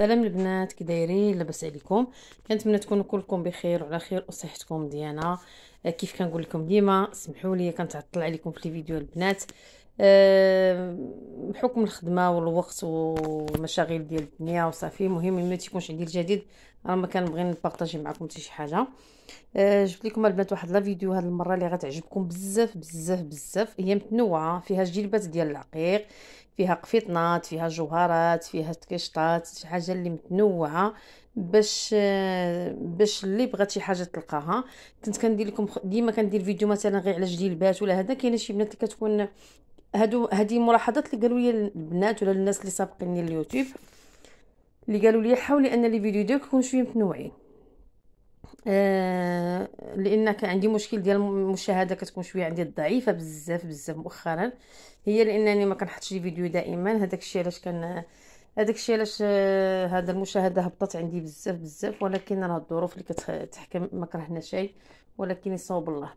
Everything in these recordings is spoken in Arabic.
سلام البنات كي دايرين لاباس عليكم كنتمنى تكونوا كلكم بخير وعلى خير وصحتكم مزيانه كيف كنقول لكم ديما سمحوا لي كنتعطل عليكم في لي فيديو البنات بحكم آه، الخدمه والوقت والمشاغل ديال الدنيا وصافي المهم ما تيكونش عندي الجديد راه ما كنبغي نبارطاجي معكم حتى شي حاجه آه، جبت لكم البنات واحد لا فيديو هاد المره اللي غتعجبكم بزاف بزاف بزاف هي متنوعه فيها جلبات ديال العقيق فيها قفيطنات فيها جوهرات فيها تكشطات شي حاجه اللي متنوعه باش آه، باش اللي بغات شي حاجه تلقاها كنت كندير لكم ديما كندير فيديو مثلا غير على جلبات ولا هذا كاينه شي بنات اللي كتكون هادو هادي ملاحظات اللي قالوا لي البنات ولا الناس اللي سابقيني اليوتيوب اللي قالوا لي حاولي ان لي فيديو ديالك يكون شويه متنوعين آه لان عندي مشكل ديال المشاهده كتكون شويه عندي ضعيفه بزاف بزاف مؤخرا هي لانني ما كنحطش فيديو دائما هذاك الشيء علاش كان هذاك الشيء علاش آه، هذا المشاهده هبطت عندي بزاف بزاف ولكن راه الظروف اللي كتحكم ما كرهنا شيء ولكن يصوب الله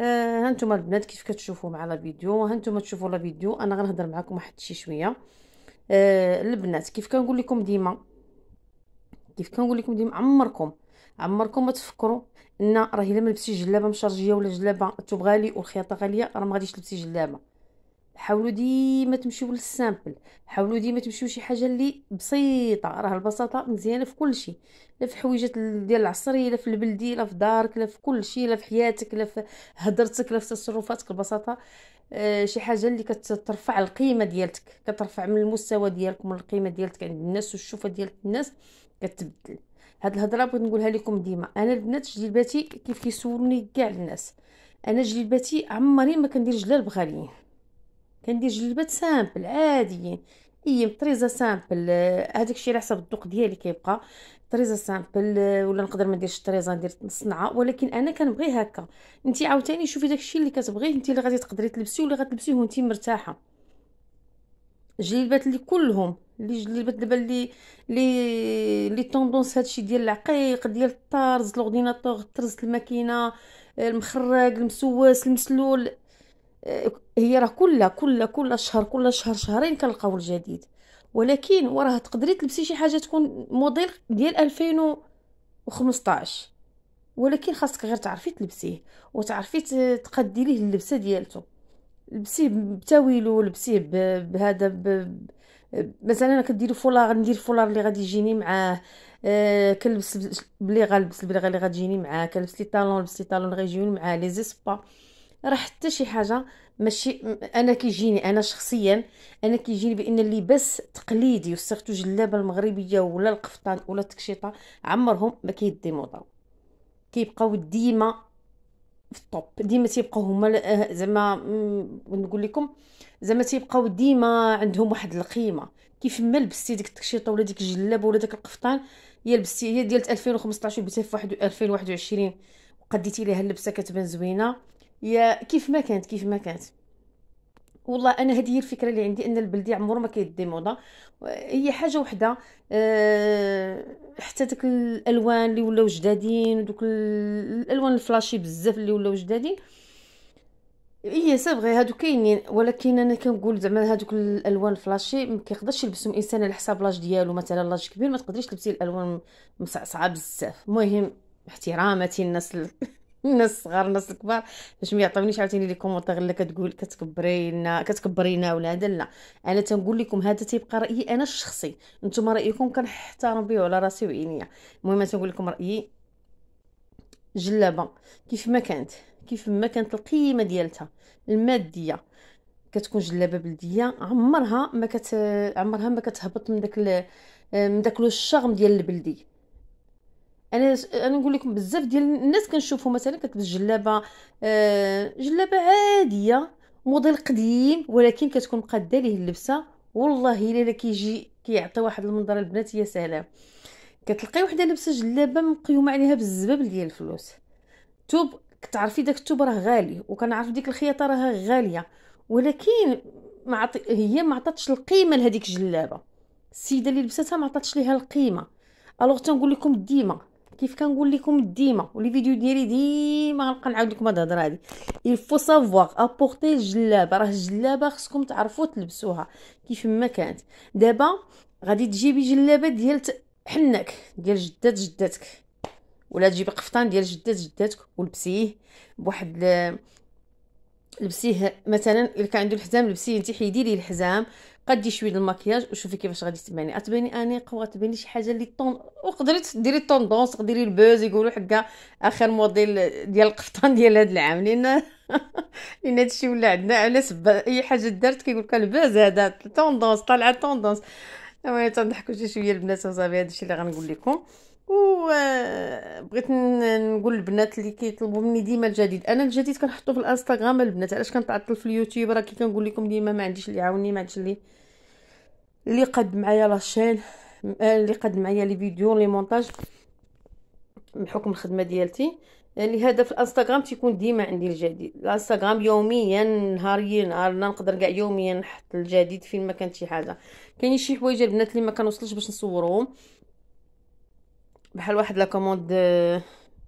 آه هانتوما البنات كيف كتشوفوا مع لا فيديو هانتوما تشوفوا لا فيديو انا غنهضر معكم واحد شي شويه آه البنات كيف كنقول لكم ديما كيف كنقول لكم ديما عمركم عمركم ما تفكروا ان راه الا ما لبستي جلابه مشرجيه ولا جلابه تبغالي والخياطه غاليه راه ما غاديش تلبسي جلابه حاولوا ديما تمشيو للسامبل حاولوا ديما تمشيو شي حاجه اللي بسيطه راه البساطه مزيانه في كل شيء لا في حويجات ديال العصريه لا في البلدي لا في دارك لا في كل شيء لا في حياتك لا في هضرتك لا في تصرفاتك البساطه آه شي حاجه اللي كترفع القيمه ديالتك كترفع من المستوى ديالك ومن القيمه ديالتك عند يعني الناس والشوفه ديال الناس كتبدل هاد الهضره بغيت نقولها لكم ديما انا البنات جلباتي كيف كيسولوني كاع الناس انا جلباتي عمري ما كندير جلال بغاليين كندير جلبات سامبل عاديين اي طريزه سامبل آه، هذاك الشيء على حسب الذوق ديالي كيبقى طريزه سامبل آه، ولا نقدر ما نديرش طريزه ندير صنعه ولكن انا كنبغي هكا انت عاوتاني شوفي داك الشيء اللي كتبغيه انت اللي غادي تقدري تلبسيه ولا غتلبسيه وانت مرتاحه جلبات اللي كلهم اللي جلبات دابا اللي اللي لي طوندونس هادشي ديال العقيق ديال الطرز الاورديناتور طرز الماكينه المخرج المسواس المسلول هي راه كل كل كل شهر كل شهر شهرين كنلقاو الجديد ولكن وراه تقدري تلبسي شي حاجه تكون موديل ديال 2015 ولكن خاصك غير تعرفي تلبسيه وتعرفي تقدي ليه اللبسه ديالته لبسيه بتاويلو لبسيه بهذا مثلا انا كندير فولار ندير فولار اللي غادي يجيني معاه آه كنلبس بلي غنلبس بلي غادي غتجيني معاه كنلبس لي طالون لبس لي طالون غيجيوني معاه لي زيسبا راه حتى شي حاجه ماشي انا كيجيني انا شخصيا انا كيجيني بان اللباس التقليدي وسيرتو جلابه المغربيه ولا القفطان ولا التكشيطه عمرهم ما موضه كيبقاو ديما في الطوب ديما تيبقاو هما آه، زعما نقول لكم زعما تيبقاو ديما عندهم واحد القيمه كيف ما لبستي ديك التكشيطه ولا ديك الجلابه ولا داك القفطان هي لبستي هي ديال 2015 لبستيها في 2021 وقديتي ليها اللبسه كتبان زوينه يا كيف ما كانت كيف ما كانت والله انا هذه هي الفكره اللي عندي ان البلدي عمره ما كيدي موضه هي حاجه وحده أه حتى داك الالوان اللي ولاو جدادين ودوك الالوان الفلاشي بزاف اللي ولاو جدادين هي سابغي هادو كاينين ولكن انا كنقول زعما هادوك الالوان الفلاشي ما كيقدرش يلبسهم انسان على حساب لاج ديالو مثلا لاج كبير ما تقدريش تلبسي الالوان مصعصعه بزاف المهم احتراماتي الناس الناس الصغار الناس الكبار باش ما يعطيونيش عاوتاني لي كومونتير اللي كتقول كتكبرينا كتكبرينا ولا هذا لا انا تنقول لكم هذا تيبقى رايي انا الشخصي نتوما رايكم كنحترم به على راسي وعينيا المهم تنقول لكم رايي جلابه كيف ما كانت كيف ما كانت القيمه ديالتها الماديه كتكون جلابه بلديه عمرها ما كت عمرها ما كتهبط من داك ال... من داك الشغم ديال البلدي انا انا نقول لكم بزاف ديال الناس كنشوفو مثلا كتلبس جلابه آه جلابه عاديه موديل قديم ولكن كتكون مقاده ليه اللبسه والله الا كيجي كيعطي واحد المنظر البنات يا سلام كتلقاي وحده لابسه جلابه مقيومه عليها بالزباب ديال الفلوس توب كتعرفي داك التوب راه غالي وكنعرف ديك الخياطه راه غاليه ولكن ما عطي هي ما عطاتش القيمه لهذيك الجلابه السيده اللي لبستها ما عطاتش ليها القيمه الوغ تنقول لكم ديما كيف كنقول لكم ديما ولي فيديو ديالي ديما غنبقى نعاود لكم هاد الهضره هادي الفو سافوار ابورتي الجلابه راه الجلابه خصكم تعرفوا تلبسوها كيف ما كانت دابا غادي تجيبي جلابه ديال حناك ديال جدات جداتك ولا تجيبي قفطان ديال جدات جداتك ولبسيه بواحد لبسيه مثلا الا كان عنده الحزام لبسيه انت حيدي ليه الحزام غادي شويه الماكياج وشوفي كيفاش غادي تباني غتباني انيق وغتباني شي حاجه اللي طون وقدري ديري طوندونس ديري البوز يقولوا حكا اخر موديل ديال القفطان ديال هذا العام لان لان هادشي ولا عندنا على سب اي حاجه دارت كيقول لك البوز هذا طوندونس طالعه طوندونس المهم تنضحكوا شي شويه البنات وصافي هادشي اللي غنقول لكم وبغيت نقول البنات اللي كيطلبوا مني ديما الجديد انا الجديد كنحطو في الانستغرام البنات علاش كنتعطل في اليوتيوب راه كي كنقول لكم ديما ما عنديش اللي يعاوني ما عنديش اللي اللي قد معايا لاشين آه، اللي قد معايا لي فيديو لي مونتاج بحكم الخدمه ديالتي آه، لهذا في الانستغرام تيكون ديما عندي الجديد الانستغرام يوميا نهاريا نهارنا نقدر كاع يوميا نحط الجديد فين ما كانت شي حاجه كاين شي حوايج البنات اللي ما كنوصلش باش نصورهم بحال واحد لا كوموند آه،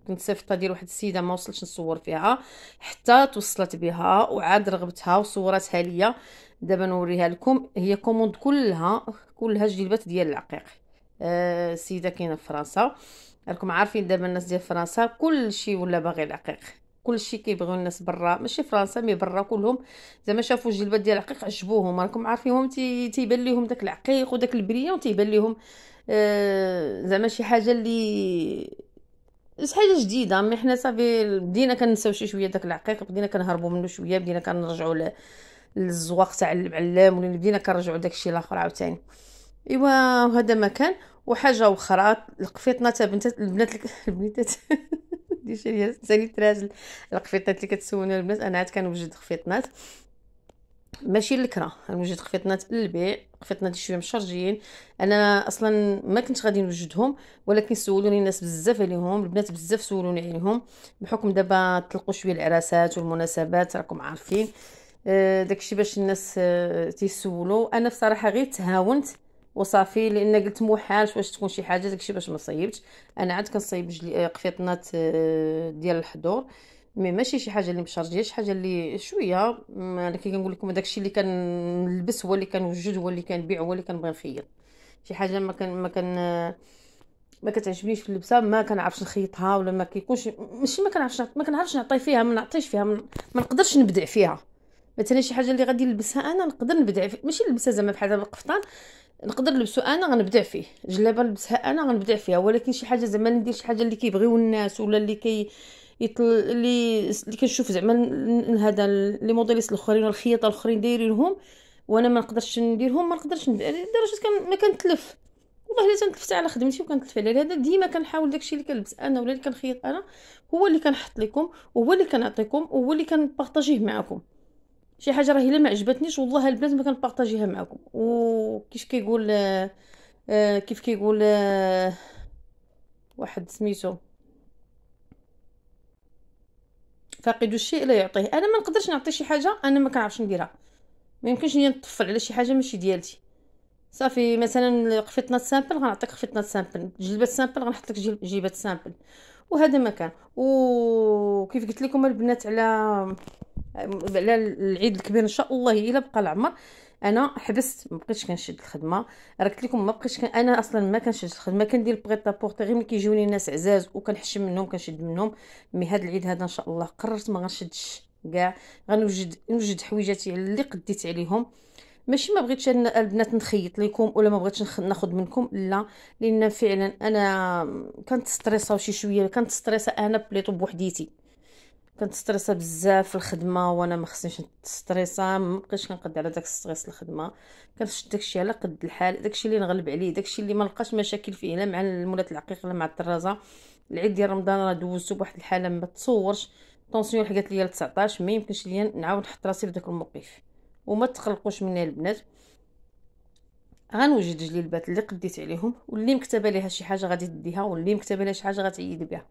كنت صيفطها ديال واحد السيده ما وصلتش نصور فيها حتى توصلت بها وعاد رغبتها وصورتها ليا دابا نوريها لكم هي كوموند كلها كلها جلبات ديال العقيق آه سيده كاينه في فرنسا راكم عارفين دابا الناس ديال فرنسا كلشي ولا باغي العقيق كلشي كيبغيو الناس برا ماشي فرنسا مي برا كلهم زعما شافوا الجلبات ديال العقيق عجبوهم راكم عارفينهم تيبان ليهم داك العقيق وداك البريه وتيبان ليهم آه، زعما شي حاجه اللي شي حاجه جديده مي حنا صافي بدينا كنساو شي شويه داك العقيق بدينا كنهربوا منه شويه بدينا كنرجعوا للزواق تاع المعلم ولا بدينا كنرجعوا داكشي الاخر عاوتاني ايوا هذا ما كان وحاجه اخرى القفيطنه تاع بنت البنات البنات ديشي شي ثاني تراجل القفيطنات اللي كتسولنا البنات انا عاد كنوجد قفيطنات ماشي الكره كنوجد قفيطنات للبيع وقفتنا شويه مشرجين انا اصلا ما كنتش غادي نوجدهم ولكن سولوني الناس بزاف عليهم البنات بزاف سولوني عليهم بحكم دابا طلقوا شويه العراسات والمناسبات راكم عارفين آه، داكشي باش الناس آه، تيسولوا انا بصراحه غير تهاونت وصافي لان قلت محالش واش تكون شي حاجه داكشي باش ما صيبتش انا عاد كنصيب آه، قفيطنات ديال الحضور مي ماشي شي حاجه اللي مشارجيه شي حاجه اللي شويه انا كي كنقول لكم داكشي اللي كنلبس هو اللي كنوجد هو اللي كنبيع هو اللي كنبغي نخيط شي حاجه ما كان ما كان ما كتعجبنيش في اللبسه ما كنعرفش نخيطها ولا ما كيكونش ماشي ما كنعرفش ما كنعرفش نعطي فيها ما نعطيش فيها ما نقدرش نبدع فيها مثلا شي حاجه اللي غادي نلبسها انا نقدر نبدع فيه ماشي نلبسها زعما بحال هذا القفطان نقدر نلبسو انا غنبدع فيه جلابه نلبسها انا غنبدع فيها ولكن شي حاجه زعما ندير شي حاجه اللي كيبغيو الناس ولا اللي كي اللي اللي كنشوف زعما هذا لي موديليس الاخرين الخياطه الاخرين دايرينهم وانا ما نقدرش نديرهم ما نقدرش لدرجه كان ما كنتلف والله الا تنتلفت على خدمتي وكنتلف على هذا ديما كنحاول داكشي اللي كنلبس انا ولا اللي كنخيط انا هو اللي كنحط لكم وهو اللي كنعطيكم وهو اللي كنبارطاجيه معكم شي حاجه راه الا ما عجبتنيش والله البنات ما كنبارطاجيها معكم وكيش كيقول آه،, آه كيف كيقول آه واحد سميتو فاقد الشيء لا يعطيه انا ما نقدرش نعطي شي حاجه انا ما كنعرفش نديرها ما يمكنش ليا نطفل على شي حاجه ماشي ديالتي صافي مثلا قفطنا سامبل غنعطيك قفطنا سامبل جلبات سامبل غنحط لك جيبه سامبل وهذا ما كان وكيف قلت لكم البنات على على العيد الكبير ان شاء الله الا بقى العمر انا حبست ما بقيتش كنشد الخدمه راه قلت لكم ما بقيتش كن... انا اصلا ما كنشد الخدمه كندير البريط دابورتي غير ملي كيجوني ناس عزاز وكنحشم منهم كنشد منهم مي هذا العيد هذا ان شاء الله قررت ما غنشدش كاع غنوجد نوجد حويجاتي اللي قديت عليهم ماشي ما بغيتش البنات نخيط لكم ولا ما بغيتش ناخذ منكم لا لان فعلا انا كنت ستريسا شي شويه كنت ستريسا انا بليطو بوحديتي كنت ستريسا بزاف في الخدمه وانا ما خصنيش نستريسا ما بقيتش كنقد على داك الستريس الخدمه كنشد داكشي على قد الحال داكشي اللي نغلب عليه داكشي اللي ما نلقاش مشاكل فيه لا مع المولات العقيق لا مع الدرازه العيد ديال رمضان راه دوزته بواحد الحاله ما تصورش طونسيون لحقت ليا 19 ما يمكنش ليا نعاود نحط راسي في داك الموقف وما تقلقوش مني البنات غنوجد البات اللي قديت عليهم واللي مكتبه ليها شي حاجه غادي تديها واللي مكتبه ليها شي حاجه غتعيد بها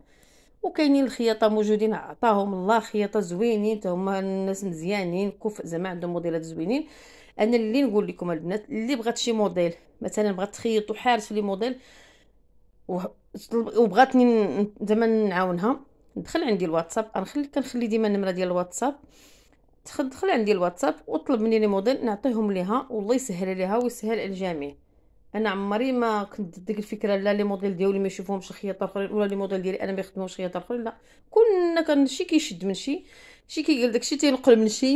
وكاينين الخياطه موجودين عطاهم الله خياطه زوينين هما الناس مزيانين كفء زعما عندهم موديلات زوينين انا اللي نقول لكم البنات اللي بغات شي موديل مثلا بغات تخيط وحارس لي موديل وبغاتني زعما نعاونها دخل عندي الواتساب انخلي كنخلي ديما النمره ديال الواتساب تدخل عندي الواتساب وطلب مني لي موديل نعطيهم ليها والله يسهل عليها ويسهل على الجميع انا نعم، عمري ما كنت ديك الفكره لا لي موديل ديالي ما يشوفهمش خياطه الاخرين ولا لي موديل ديالي انا ما يخدموش خياطه الاخرين لا كلنا كان شي كيشد من شي شي كيقول داكشي تينقل من شي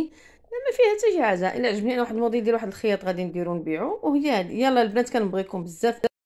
ما فيها حتى شي حاجه الا عجبني انا واحد الموديل ديال واحد الخياط غادي نديرو نبيعو وهي هادي يلا البنات كنبغيكم بزاف